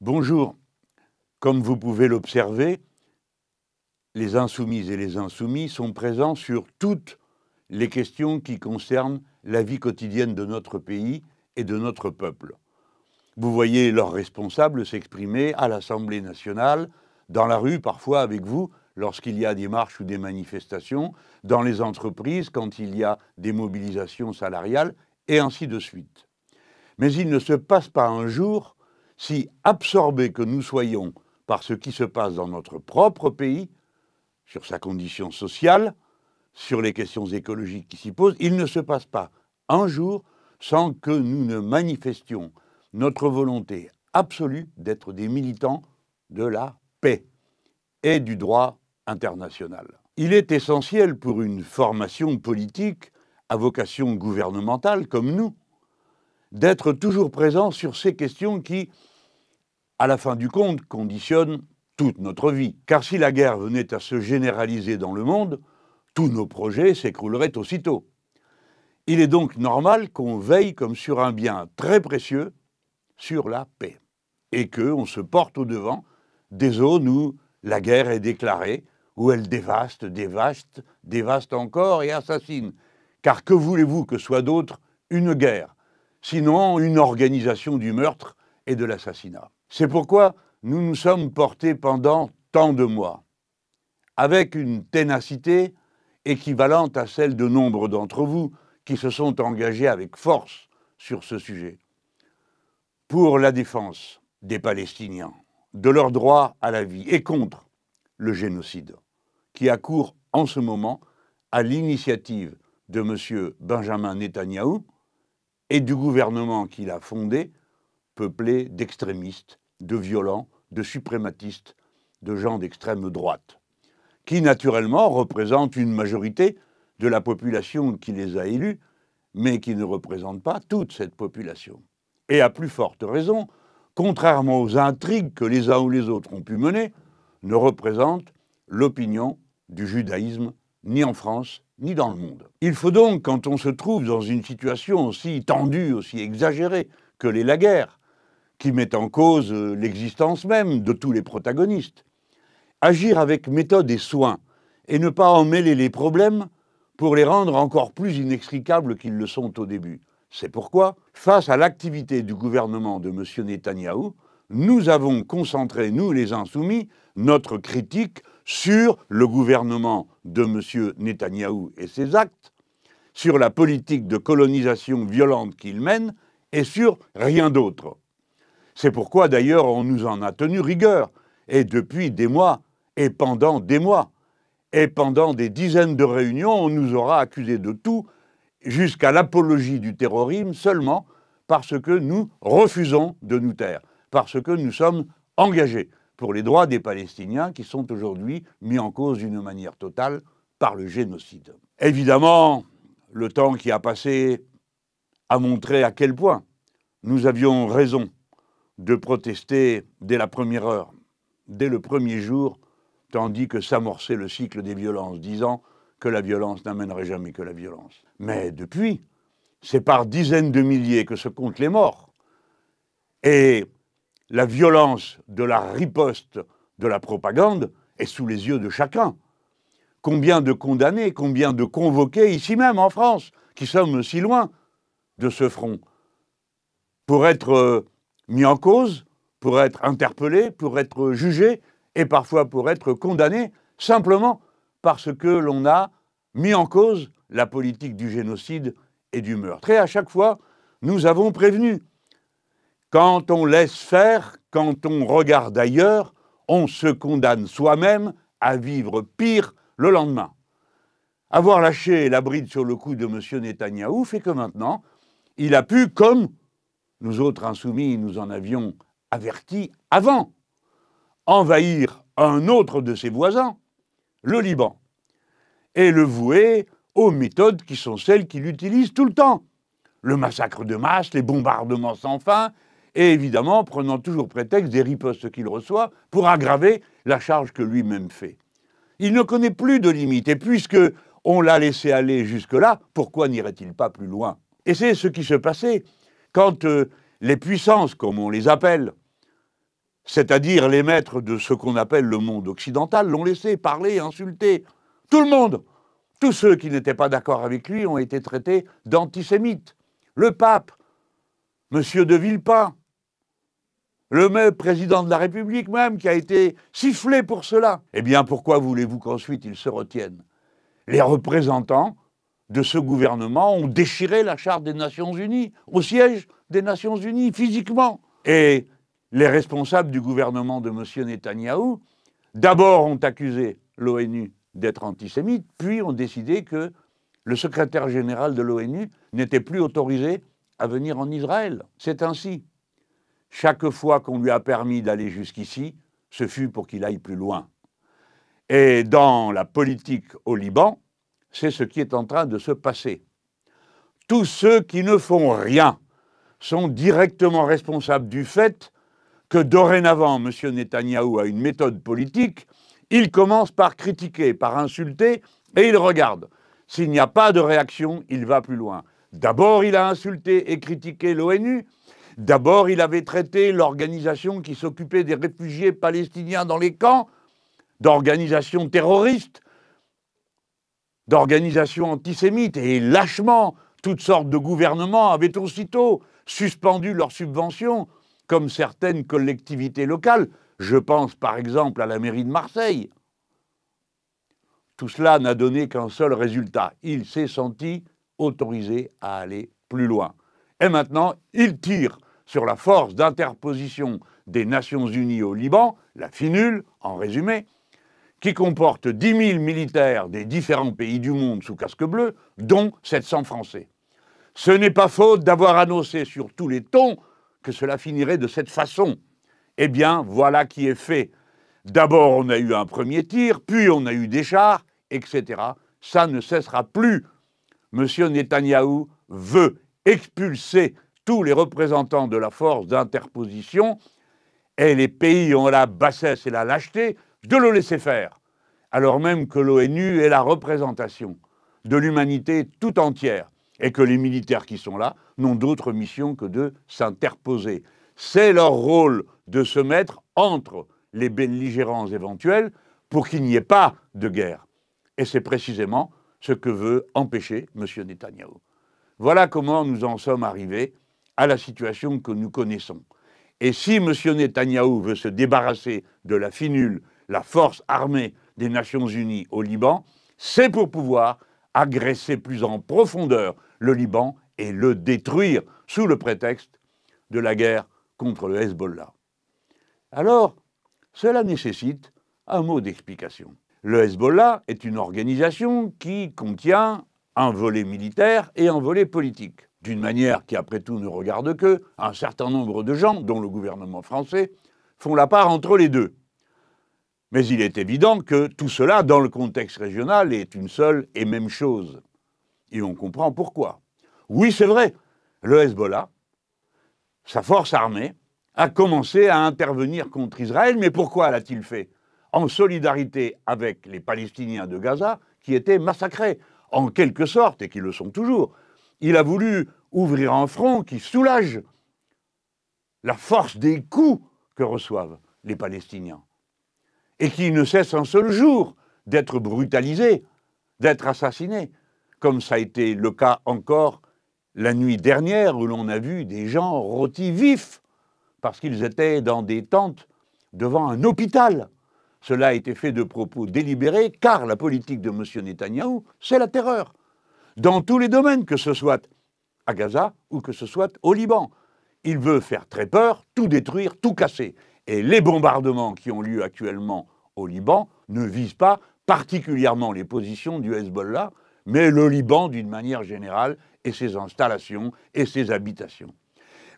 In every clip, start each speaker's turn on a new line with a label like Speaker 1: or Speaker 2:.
Speaker 1: Bonjour. Comme vous pouvez l'observer, les insoumis et les insoumis sont présents sur toutes les questions qui concernent la vie quotidienne de notre pays et de notre peuple. Vous voyez leurs responsables s'exprimer à l'Assemblée nationale, dans la rue parfois avec vous, lorsqu'il y a des marches ou des manifestations, dans les entreprises quand il y a des mobilisations salariales, et ainsi de suite. Mais il ne se passe pas un jour si absorbés que nous soyons par ce qui se passe dans notre propre pays, sur sa condition sociale, sur les questions écologiques qui s'y posent, il ne se passe pas un jour sans que nous ne manifestions notre volonté absolue d'être des militants de la paix et du droit international. Il est essentiel pour une formation politique à vocation gouvernementale comme nous d'être toujours présent sur ces questions qui à la fin du compte, conditionne toute notre vie. Car si la guerre venait à se généraliser dans le monde, tous nos projets s'écrouleraient aussitôt. Il est donc normal qu'on veille comme sur un bien très précieux, sur la paix, et qu'on se porte au-devant des zones où la guerre est déclarée, où elle dévaste, dévaste, dévaste encore et assassine. Car que voulez-vous que soit d'autre une guerre, sinon une organisation du meurtre et de l'assassinat c'est pourquoi nous nous sommes portés pendant tant de mois, avec une ténacité équivalente à celle de nombre d'entre vous qui se sont engagés avec force sur ce sujet, pour la défense des Palestiniens, de leur droit à la vie et contre le génocide qui accourt en ce moment à l'initiative de M. Benjamin Netanyahou et du gouvernement qu'il a fondé peuplé d'extrémistes, de violents, de suprématistes, de gens d'extrême droite, qui naturellement représentent une majorité de la population qui les a élus, mais qui ne représentent pas toute cette population. Et à plus forte raison, contrairement aux intrigues que les uns ou les autres ont pu mener, ne représentent l'opinion du judaïsme ni en France ni dans le monde. Il faut donc, quand on se trouve dans une situation aussi tendue, aussi exagérée que l'est la guerre, qui met en cause euh, l'existence même de tous les protagonistes. Agir avec méthode et soin, et ne pas mêler les problèmes pour les rendre encore plus inextricables qu'ils le sont au début. C'est pourquoi, face à l'activité du gouvernement de M. Netanyahou, nous avons concentré, nous les insoumis, notre critique sur le gouvernement de M. Netanyahou et ses actes, sur la politique de colonisation violente qu'il mène et sur rien d'autre. C'est pourquoi d'ailleurs on nous en a tenu rigueur, et depuis des mois, et pendant des mois, et pendant des dizaines de réunions, on nous aura accusés de tout, jusqu'à l'apologie du terrorisme seulement parce que nous refusons de nous taire, parce que nous sommes engagés pour les droits des Palestiniens qui sont aujourd'hui mis en cause d'une manière totale par le génocide. Évidemment, le temps qui a passé a montré à quel point nous avions raison de protester dès la première heure, dès le premier jour, tandis que s'amorçait le cycle des violences, disant que la violence n'amènerait jamais que la violence. Mais depuis, c'est par dizaines de milliers que se comptent les morts. Et la violence de la riposte de la propagande est sous les yeux de chacun. Combien de condamnés, combien de convoqués ici même en France, qui sommes si loin de ce front, pour être euh, mis en cause, pour être interpellé, pour être jugé et parfois pour être condamné, simplement parce que l'on a mis en cause la politique du génocide et du meurtre. Et à chaque fois, nous avons prévenu. Quand on laisse faire, quand on regarde ailleurs, on se condamne soi-même à vivre pire le lendemain. Avoir lâché la bride sur le cou de M. Netanyahou fait que maintenant, il a pu, comme nous autres insoumis, nous en avions averti avant, envahir un autre de ses voisins, le Liban, et le vouer aux méthodes qui sont celles qu'il utilise tout le temps. Le massacre de masse, les bombardements sans fin, et évidemment prenant toujours prétexte des ripostes qu'il reçoit pour aggraver la charge que lui-même fait. Il ne connaît plus de limites, et puisque on l'a laissé aller jusque-là, pourquoi n'irait-il pas plus loin Et c'est ce qui se passait quand euh, les puissances, comme on les appelle, c'est-à-dire les maîtres de ce qu'on appelle le monde occidental, l'ont laissé parler, insulter. Tout le monde, tous ceux qui n'étaient pas d'accord avec lui ont été traités d'antisémites. Le pape, M. de Villepin, le même président de la République même qui a été sifflé pour cela. Eh bien, pourquoi voulez-vous qu'ensuite ils se retiennent Les représentants de ce gouvernement ont déchiré la charte des Nations Unies, au siège des Nations Unies, physiquement. Et les responsables du gouvernement de M. Netanyahou, d'abord ont accusé l'ONU d'être antisémite, puis ont décidé que le secrétaire général de l'ONU n'était plus autorisé à venir en Israël. C'est ainsi. Chaque fois qu'on lui a permis d'aller jusqu'ici, ce fut pour qu'il aille plus loin. Et dans la politique au Liban, c'est ce qui est en train de se passer. Tous ceux qui ne font rien sont directement responsables du fait que dorénavant, M. Netanyahou a une méthode politique. Il commence par critiquer, par insulter, et il regarde. S'il n'y a pas de réaction, il va plus loin. D'abord, il a insulté et critiqué l'ONU. D'abord, il avait traité l'organisation qui s'occupait des réfugiés palestiniens dans les camps d'organisation terroriste d'organisations antisémites et lâchement, toutes sortes de gouvernements avaient aussitôt suspendu leurs subventions, comme certaines collectivités locales. Je pense par exemple à la mairie de Marseille. Tout cela n'a donné qu'un seul résultat. Il s'est senti autorisé à aller plus loin. Et maintenant, il tire sur la force d'interposition des Nations Unies au Liban, la finule, en résumé, qui comporte 10 000 militaires des différents pays du monde sous casque bleu, dont 700 Français. Ce n'est pas faute d'avoir annoncé sur tous les tons que cela finirait de cette façon. Eh bien, voilà qui est fait. D'abord, on a eu un premier tir, puis on a eu des chars, etc. Ça ne cessera plus. Monsieur Netanyahou veut expulser tous les représentants de la force d'interposition, et les pays ont la bassesse et la lâcheté de le laisser faire, alors même que l'ONU est la représentation de l'humanité tout entière et que les militaires qui sont là n'ont d'autre mission que de s'interposer. C'est leur rôle de se mettre entre les belligérants éventuels pour qu'il n'y ait pas de guerre. Et c'est précisément ce que veut empêcher M. Netanyahu. Voilà comment nous en sommes arrivés à la situation que nous connaissons. Et si M. Netanyahu veut se débarrasser de la finule la force armée des Nations Unies au Liban, c'est pour pouvoir agresser plus en profondeur le Liban et le détruire sous le prétexte de la guerre contre le Hezbollah. Alors, cela nécessite un mot d'explication. Le Hezbollah est une organisation qui contient un volet militaire et un volet politique, d'une manière qui après tout ne regarde que un certain nombre de gens, dont le gouvernement français, font la part entre les deux. Mais il est évident que tout cela, dans le contexte régional, est une seule et même chose. Et on comprend pourquoi. Oui, c'est vrai, le Hezbollah, sa force armée, a commencé à intervenir contre Israël, mais pourquoi l'a-t-il fait En solidarité avec les Palestiniens de Gaza qui étaient massacrés, en quelque sorte, et qui le sont toujours. Il a voulu ouvrir un front qui soulage la force des coups que reçoivent les Palestiniens et qui ne cesse un seul jour d'être brutalisé, d'être assassiné, comme ça a été le cas encore la nuit dernière où l'on a vu des gens rôtis vifs parce qu'ils étaient dans des tentes devant un hôpital. Cela a été fait de propos délibérés car la politique de M. Netanyahou, c'est la terreur. Dans tous les domaines, que ce soit à Gaza ou que ce soit au Liban. Il veut faire très peur, tout détruire, tout casser. Et les bombardements qui ont lieu actuellement au Liban ne visent pas particulièrement les positions du Hezbollah, mais le Liban d'une manière générale et ses installations et ses habitations.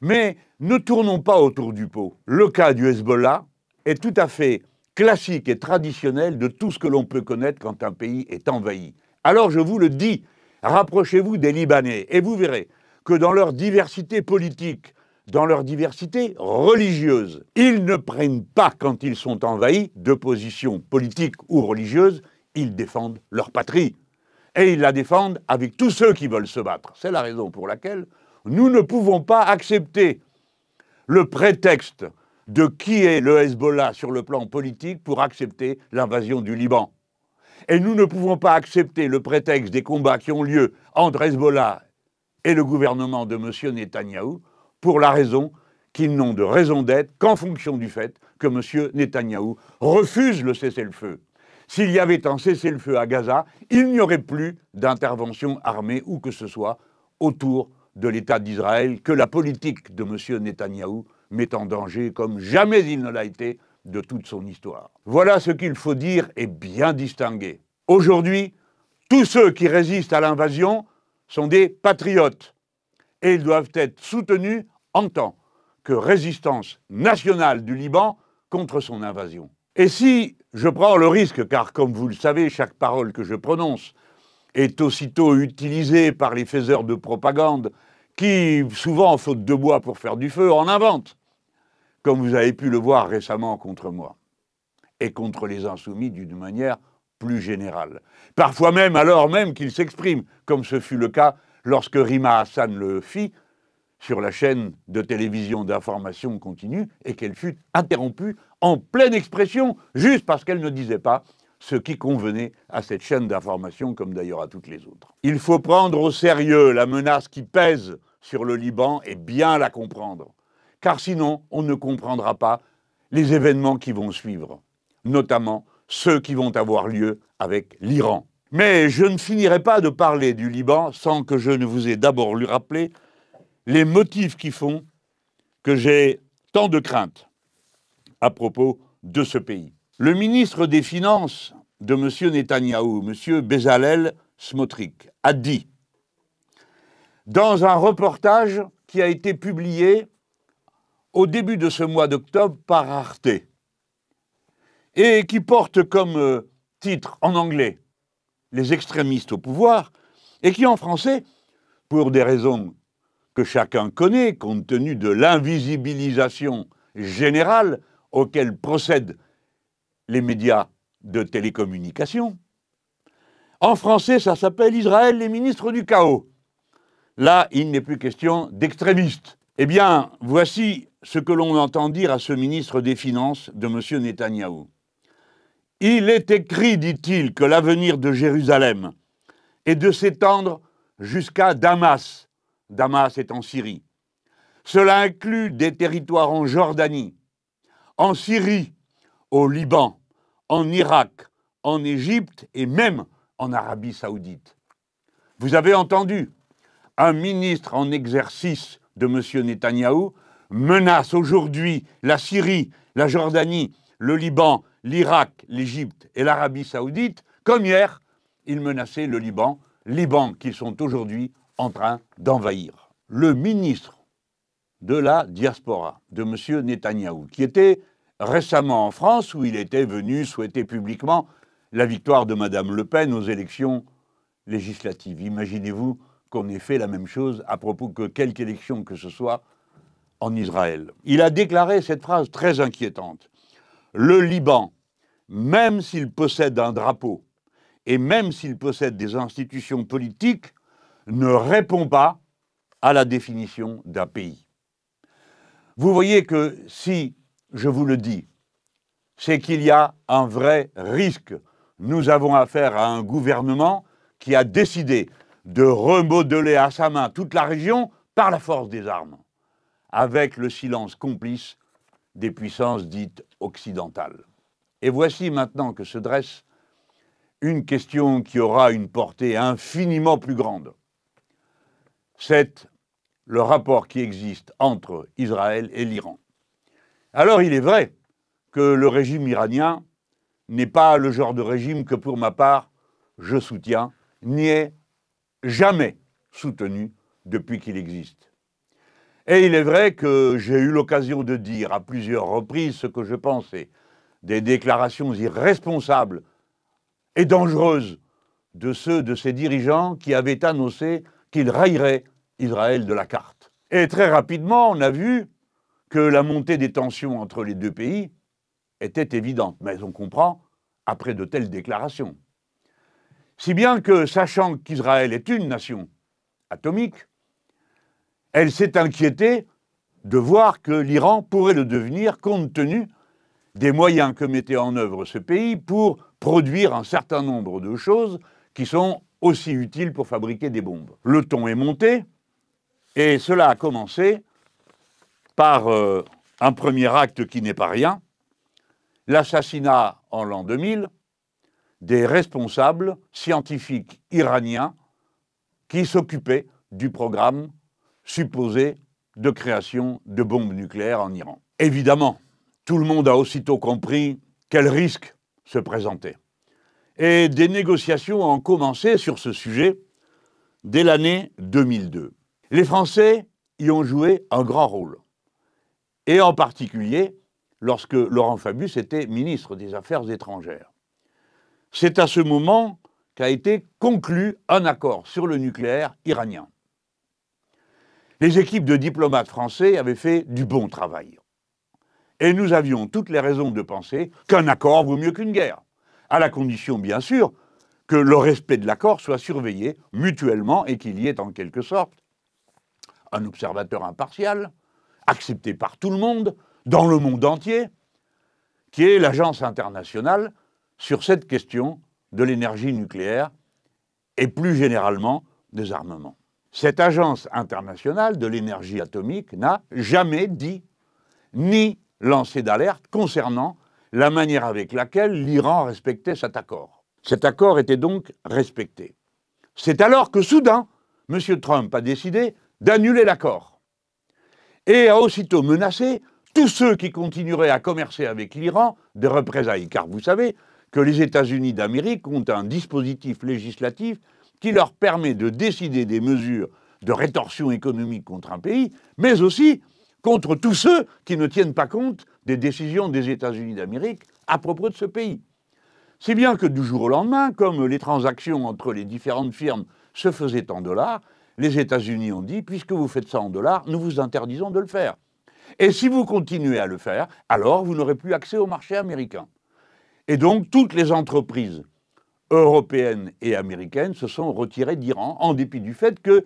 Speaker 1: Mais ne tournons pas autour du pot. Le cas du Hezbollah est tout à fait classique et traditionnel de tout ce que l'on peut connaître quand un pays est envahi. Alors je vous le dis, rapprochez-vous des Libanais et vous verrez que dans leur diversité politique, dans leur diversité religieuse. Ils ne prennent pas, quand ils sont envahis, de position politique ou religieuse, ils défendent leur patrie. Et ils la défendent avec tous ceux qui veulent se battre. C'est la raison pour laquelle nous ne pouvons pas accepter le prétexte de qui est le Hezbollah sur le plan politique pour accepter l'invasion du Liban. Et nous ne pouvons pas accepter le prétexte des combats qui ont lieu entre Hezbollah et le gouvernement de M. Netanyahou pour la raison qu'ils n'ont de raison d'être qu'en fonction du fait que M. Netanyahou refuse le cessez-le-feu. S'il y avait un cessez-le-feu à Gaza, il n'y aurait plus d'intervention armée où que ce soit autour de l'État d'Israël que la politique de M. Netanyahou met en danger comme jamais il ne l'a été de toute son histoire. Voilà ce qu'il faut dire et bien distinguer. Aujourd'hui, tous ceux qui résistent à l'invasion sont des patriotes et ils doivent être soutenus en tant que résistance nationale du Liban contre son invasion. Et si je prends le risque, car comme vous le savez, chaque parole que je prononce est aussitôt utilisée par les faiseurs de propagande qui, souvent faute de bois pour faire du feu, en inventent, comme vous avez pu le voir récemment contre moi et contre les insoumis d'une manière plus générale. Parfois même, alors même qu'ils s'expriment, comme ce fut le cas lorsque Rima Hassan le fit sur la chaîne de télévision d'information continue et qu'elle fut interrompue en pleine expression, juste parce qu'elle ne disait pas ce qui convenait à cette chaîne d'information, comme d'ailleurs à toutes les autres. Il faut prendre au sérieux la menace qui pèse sur le Liban et bien la comprendre, car sinon on ne comprendra pas les événements qui vont suivre, notamment ceux qui vont avoir lieu avec l'Iran. Mais je ne finirai pas de parler du Liban sans que je ne vous ai d'abord lui rappelé les motifs qui font que j'ai tant de craintes à propos de ce pays. Le ministre des Finances de M. Netanyahou, M. Bezalel Smotric, a dit dans un reportage qui a été publié au début de ce mois d'octobre par Arte et qui porte comme euh, titre en anglais les extrémistes au pouvoir, et qui en français, pour des raisons que chacun connaît, compte tenu de l'invisibilisation générale auquel procèdent les médias de télécommunication, en français, ça s'appelle Israël les ministres du chaos. Là, il n'est plus question d'extrémistes. Eh bien, voici ce que l'on entend dire à ce ministre des Finances de M. Netanyahu. Il est écrit, dit-il, que l'avenir de Jérusalem est de s'étendre jusqu'à Damas. Damas est en Syrie. Cela inclut des territoires en Jordanie, en Syrie, au Liban, en Irak, en Égypte et même en Arabie saoudite. Vous avez entendu, un ministre en exercice de M. Netanyahou menace aujourd'hui la Syrie, la Jordanie, le Liban, l'Irak, l'Égypte et l'Arabie saoudite, comme hier, ils menaçaient le Liban, Liban qu'ils sont aujourd'hui en train d'envahir. Le ministre de la diaspora de M. Netanyahou, qui était récemment en France, où il était venu souhaiter publiquement la victoire de Mme Le Pen aux élections législatives. Imaginez-vous qu'on ait fait la même chose à propos que quelque élection que ce soit en Israël. Il a déclaré cette phrase très inquiétante le Liban, même s'il possède un drapeau et même s'il possède des institutions politiques, ne répond pas à la définition d'un pays. Vous voyez que si je vous le dis, c'est qu'il y a un vrai risque. Nous avons affaire à un gouvernement qui a décidé de remodeler à sa main toute la région par la force des armes, avec le silence complice des puissances dites occidentale. Et voici maintenant que se dresse une question qui aura une portée infiniment plus grande. C'est le rapport qui existe entre Israël et l'Iran. Alors il est vrai que le régime iranien n'est pas le genre de régime que pour ma part je soutiens, n'y est jamais soutenu depuis qu'il existe. Et il est vrai que j'ai eu l'occasion de dire à plusieurs reprises ce que je pensais des déclarations irresponsables et dangereuses de ceux de ces dirigeants qui avaient annoncé qu'ils railleraient Israël de la carte. Et très rapidement, on a vu que la montée des tensions entre les deux pays était évidente, mais on comprend après de telles déclarations. Si bien que, sachant qu'Israël est une nation atomique, elle s'est inquiétée de voir que l'Iran pourrait le devenir compte tenu des moyens que mettait en œuvre ce pays pour produire un certain nombre de choses qui sont aussi utiles pour fabriquer des bombes. Le ton est monté et cela a commencé par euh, un premier acte qui n'est pas rien, l'assassinat en l'an 2000 des responsables scientifiques iraniens qui s'occupaient du programme supposé de création de bombes nucléaires en Iran. Évidemment, tout le monde a aussitôt compris quel risque se présentait. Et des négociations ont commencé sur ce sujet dès l'année 2002. Les Français y ont joué un grand rôle. Et en particulier lorsque Laurent Fabius était ministre des Affaires étrangères. C'est à ce moment qu'a été conclu un accord sur le nucléaire iranien. Les équipes de diplomates français avaient fait du bon travail. Et nous avions toutes les raisons de penser qu'un accord vaut mieux qu'une guerre, à la condition, bien sûr, que le respect de l'accord soit surveillé mutuellement et qu'il y ait en quelque sorte un observateur impartial, accepté par tout le monde, dans le monde entier, qui est l'Agence internationale sur cette question de l'énergie nucléaire et plus généralement des armements. Cette agence internationale de l'énergie atomique n'a jamais dit ni lancé d'alerte concernant la manière avec laquelle l'Iran respectait cet accord. Cet accord était donc respecté. C'est alors que soudain, M. Trump a décidé d'annuler l'accord et a aussitôt menacé tous ceux qui continueraient à commercer avec l'Iran de représailles, car vous savez que les États-Unis d'Amérique ont un dispositif législatif qui leur permet de décider des mesures de rétorsion économique contre un pays, mais aussi contre tous ceux qui ne tiennent pas compte des décisions des États-Unis d'Amérique à propos de ce pays. Si bien que du jour au lendemain, comme les transactions entre les différentes firmes se faisaient en dollars, les États-Unis ont dit, puisque vous faites ça en dollars, nous vous interdisons de le faire. Et si vous continuez à le faire, alors vous n'aurez plus accès au marché américain. Et donc toutes les entreprises européennes et américaines se sont retirées d'Iran, en dépit du fait que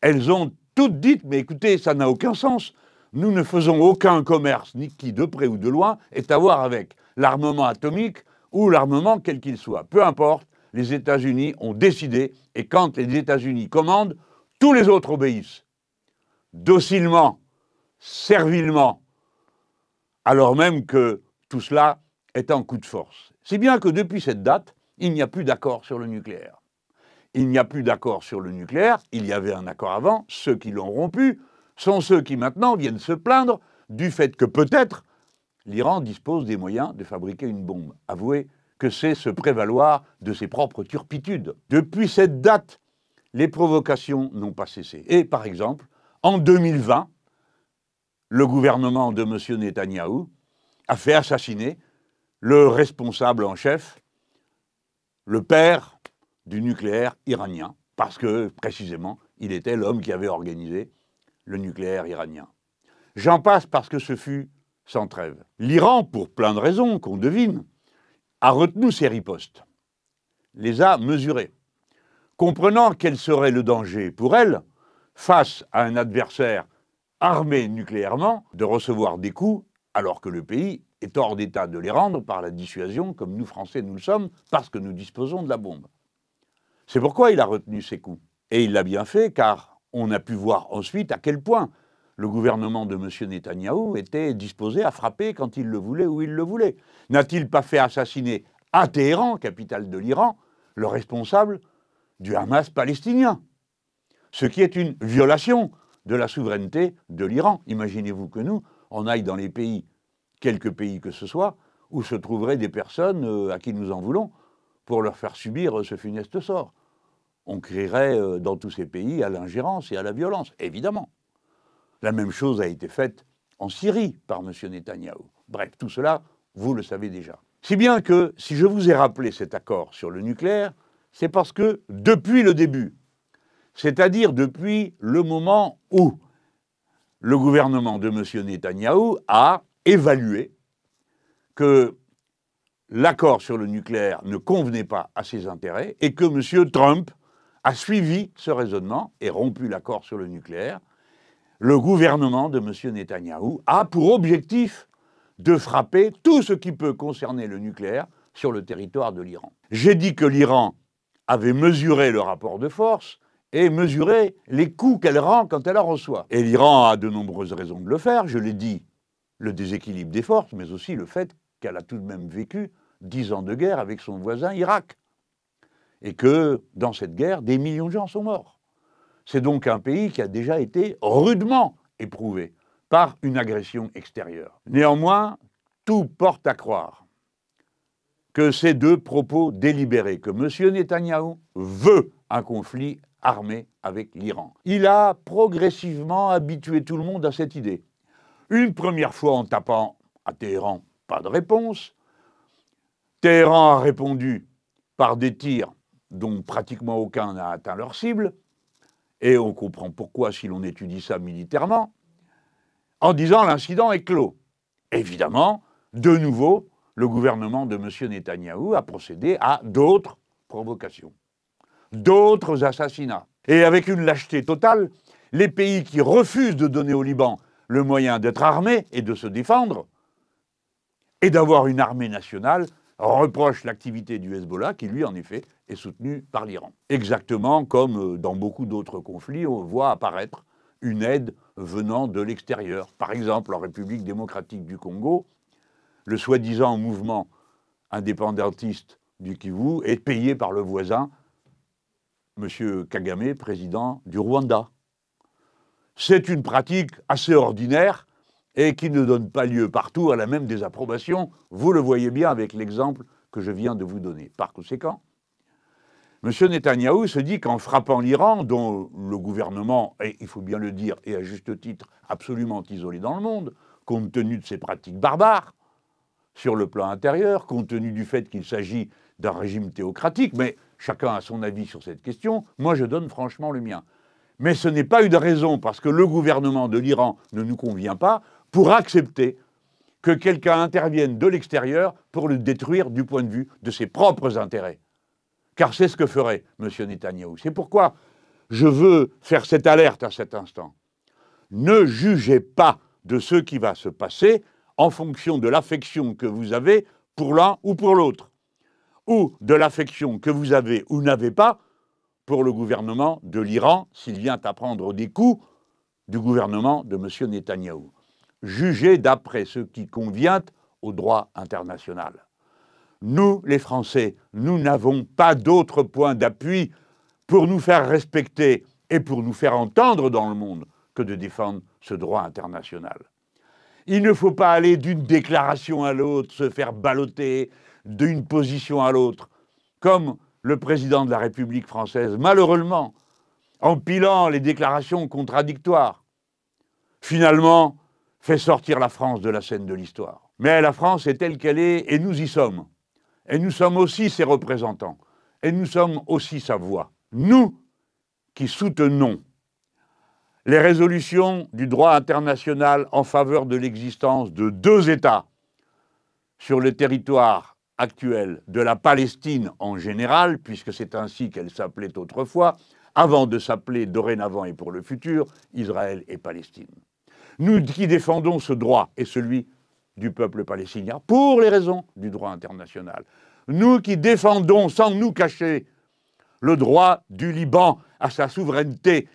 Speaker 1: elles ont toutes dites, mais écoutez, ça n'a aucun sens. Nous ne faisons aucun commerce, ni qui de près ou de loin, est à voir avec l'armement atomique ou l'armement quel qu'il soit. Peu importe, les États-Unis ont décidé, et quand les États-Unis commandent, tous les autres obéissent. Docilement, servilement, alors même que tout cela est en coup de force. C'est bien que depuis cette date, il n'y a plus d'accord sur le nucléaire. Il n'y a plus d'accord sur le nucléaire, il y avait un accord avant, ceux qui l'ont rompu sont ceux qui maintenant viennent se plaindre du fait que peut-être l'Iran dispose des moyens de fabriquer une bombe. Avouez que c'est se prévaloir de ses propres turpitudes. Depuis cette date, les provocations n'ont pas cessé. Et par exemple, en 2020, le gouvernement de M. Netanyahou a fait assassiner le responsable en chef le père du nucléaire iranien, parce que précisément, il était l'homme qui avait organisé le nucléaire iranien. J'en passe parce que ce fut sans trêve. L'Iran, pour plein de raisons qu'on devine, a retenu ses ripostes, les a mesurées, comprenant quel serait le danger pour elle, face à un adversaire armé nucléairement, de recevoir des coups alors que le pays est hors d'état de les rendre par la dissuasion, comme nous Français nous le sommes, parce que nous disposons de la bombe. C'est pourquoi il a retenu ses coups. Et il l'a bien fait, car on a pu voir ensuite à quel point le gouvernement de M. Netanyahou était disposé à frapper quand il le voulait où il le voulait. N'a-t-il pas fait assassiner à Téhéran, capitale de l'Iran, le responsable du Hamas palestinien Ce qui est une violation de la souveraineté de l'Iran. Imaginez-vous que nous, on aille dans les pays quelque pays que ce soit, où se trouveraient des personnes euh, à qui nous en voulons pour leur faire subir euh, ce funeste sort. On crierait euh, dans tous ces pays à l'ingérence et à la violence, évidemment. La même chose a été faite en Syrie par M. Netanyahou. Bref, tout cela, vous le savez déjà. Si bien que si je vous ai rappelé cet accord sur le nucléaire, c'est parce que depuis le début, c'est-à-dire depuis le moment où le gouvernement de M. Netanyahou a évalué que l'accord sur le nucléaire ne convenait pas à ses intérêts et que M. Trump a suivi ce raisonnement et rompu l'accord sur le nucléaire. Le gouvernement de M. Netanyahou a pour objectif de frapper tout ce qui peut concerner le nucléaire sur le territoire de l'Iran. J'ai dit que l'Iran avait mesuré le rapport de force et mesuré les coûts qu'elle rend quand elle en reçoit. Et l'Iran a de nombreuses raisons de le faire, je l'ai dit le déséquilibre des forces, mais aussi le fait qu'elle a tout de même vécu dix ans de guerre avec son voisin Irak. Et que dans cette guerre, des millions de gens sont morts. C'est donc un pays qui a déjà été rudement éprouvé par une agression extérieure. Néanmoins, tout porte à croire que ces deux propos délibérés, que M. Netanyahou veut un conflit armé avec l'Iran. Il a progressivement habitué tout le monde à cette idée. Une première fois en tapant à Téhéran, pas de réponse. Téhéran a répondu par des tirs dont pratiquement aucun n'a atteint leur cible, et on comprend pourquoi si l'on étudie ça militairement, en disant l'incident est clos. Évidemment, de nouveau, le gouvernement de M. Netanyahou a procédé à d'autres provocations, d'autres assassinats. Et avec une lâcheté totale, les pays qui refusent de donner au Liban le moyen d'être armé et de se défendre, et d'avoir une armée nationale, reproche l'activité du Hezbollah, qui lui, en effet, est soutenu par l'Iran. Exactement comme euh, dans beaucoup d'autres conflits, on voit apparaître une aide venant de l'extérieur. Par exemple, en République démocratique du Congo, le soi-disant mouvement indépendantiste du Kivu est payé par le voisin, M. Kagame, président du Rwanda. C'est une pratique assez ordinaire et qui ne donne pas lieu partout à la même désapprobation. Vous le voyez bien avec l'exemple que je viens de vous donner. Par conséquent, M. Netanyahu se dit qu'en frappant l'Iran, dont le gouvernement est, il faut bien le dire, et à juste titre, absolument isolé dans le monde, compte tenu de ses pratiques barbares sur le plan intérieur, compte tenu du fait qu'il s'agit d'un régime théocratique, mais chacun a son avis sur cette question, moi je donne franchement le mien. Mais ce n'est pas une raison, parce que le gouvernement de l'Iran ne nous convient pas, pour accepter que quelqu'un intervienne de l'extérieur pour le détruire du point de vue de ses propres intérêts. Car c'est ce que ferait M. Netanyahou. C'est pourquoi je veux faire cette alerte à cet instant. Ne jugez pas de ce qui va se passer en fonction de l'affection que vous avez pour l'un ou pour l'autre, ou de l'affection que vous avez ou n'avez pas pour le gouvernement de l'Iran s'il vient à prendre des coups du gouvernement de M. Netanyahou, Jugez d'après ce qui convient au droit international. Nous, les Français, nous n'avons pas d'autre point d'appui pour nous faire respecter et pour nous faire entendre dans le monde que de défendre ce droit international. Il ne faut pas aller d'une déclaration à l'autre, se faire balloter d'une position à l'autre, comme le président de la République française, malheureusement, empilant les déclarations contradictoires, finalement fait sortir la France de la scène de l'histoire. Mais la France est telle qu'elle est et nous y sommes. Et nous sommes aussi ses représentants. Et nous sommes aussi sa voix. Nous qui soutenons les résolutions du droit international en faveur de l'existence de deux États sur le territoire actuelle de la Palestine en général, puisque c'est ainsi qu'elle s'appelait autrefois, avant de s'appeler dorénavant et pour le futur Israël et Palestine. Nous qui défendons ce droit et celui du peuple palestinien pour les raisons du droit international. Nous qui défendons sans nous cacher le droit du Liban à sa souveraineté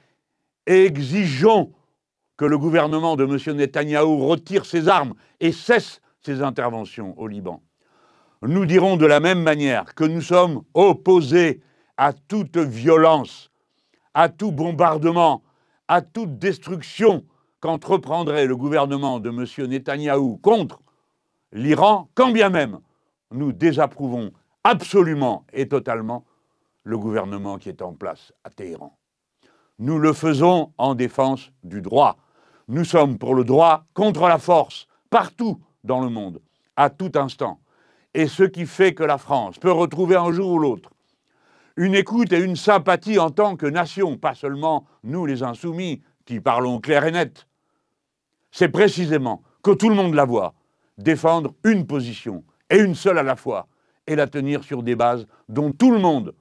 Speaker 1: et exigeons que le gouvernement de M. Netanyahou retire ses armes et cesse ses interventions au Liban nous dirons de la même manière que nous sommes opposés à toute violence, à tout bombardement, à toute destruction qu'entreprendrait le gouvernement de M. Netanyahou contre l'Iran, quand bien même nous désapprouvons absolument et totalement le gouvernement qui est en place à Téhéran. Nous le faisons en défense du droit. Nous sommes pour le droit contre la force, partout dans le monde, à tout instant et ce qui fait que la France peut retrouver un jour ou l'autre une écoute et une sympathie en tant que nation, pas seulement nous les insoumis qui parlons clair et net, c'est précisément que tout le monde la voit, défendre une position, et une seule à la fois, et la tenir sur des bases dont tout le monde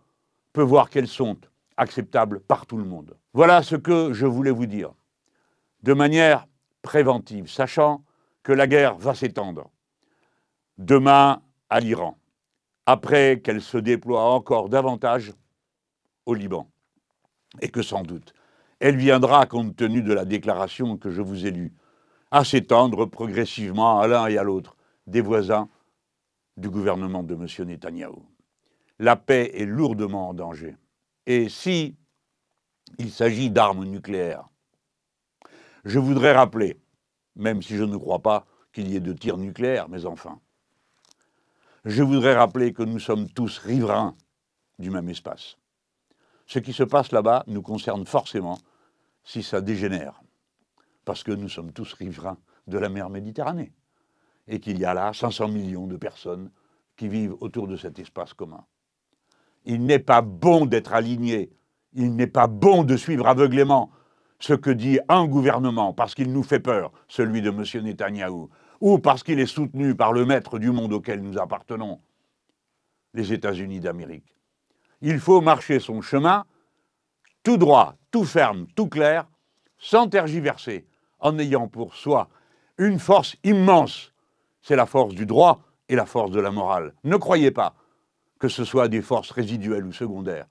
Speaker 1: peut voir qu'elles sont acceptables par tout le monde. Voilà ce que je voulais vous dire, de manière préventive, sachant que la guerre va s'étendre. Demain, à l'Iran, après qu'elle se déploie encore davantage au Liban, et que sans doute elle viendra, compte tenu de la déclaration que je vous ai lue, à s'étendre progressivement à l'un et à l'autre des voisins du gouvernement de M. Netanyahou. La paix est lourdement en danger. Et si il s'agit d'armes nucléaires, je voudrais rappeler, même si je ne crois pas qu'il y ait de tirs nucléaires, mais enfin, je voudrais rappeler que nous sommes tous riverains du même espace. Ce qui se passe là-bas nous concerne forcément si ça dégénère, parce que nous sommes tous riverains de la mer Méditerranée, et qu'il y a là 500 millions de personnes qui vivent autour de cet espace commun. Il n'est pas bon d'être aligné, il n'est pas bon de suivre aveuglément ce que dit un gouvernement, parce qu'il nous fait peur, celui de M. Netanyahou, ou parce qu'il est soutenu par le maître du monde auquel nous appartenons, les États-Unis d'Amérique. Il faut marcher son chemin tout droit, tout ferme, tout clair, sans tergiverser, en ayant pour soi une force immense. C'est la force du droit et la force de la morale. Ne croyez pas que ce soit des forces résiduelles ou secondaires.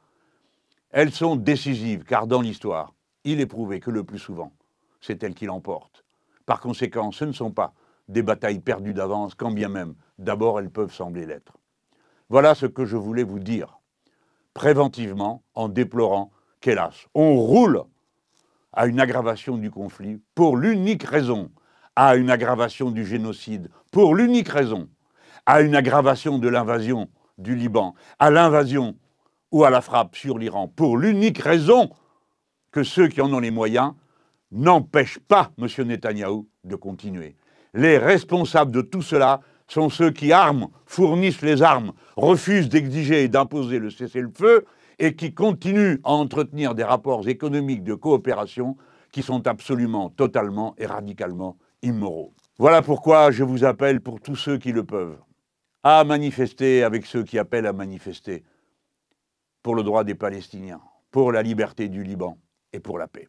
Speaker 1: Elles sont décisives, car dans l'histoire, il est prouvé que le plus souvent, c'est elles qui l'emportent. Par conséquent, ce ne sont pas des batailles perdues d'avance, quand bien même, d'abord elles peuvent sembler l'être. Voilà ce que je voulais vous dire, préventivement, en déplorant qu'hélas, on roule à une aggravation du conflit pour l'unique raison, à une aggravation du génocide, pour l'unique raison, à une aggravation de l'invasion du Liban, à l'invasion ou à la frappe sur l'Iran, pour l'unique raison que ceux qui en ont les moyens n'empêchent pas M. Netanyahou de continuer. Les responsables de tout cela sont ceux qui arment, fournissent les armes, refusent d'exiger et d'imposer le cessez-le-feu et qui continuent à entretenir des rapports économiques de coopération qui sont absolument, totalement et radicalement immoraux. Voilà pourquoi je vous appelle, pour tous ceux qui le peuvent, à manifester avec ceux qui appellent à manifester pour le droit des Palestiniens, pour la liberté du Liban et pour la paix.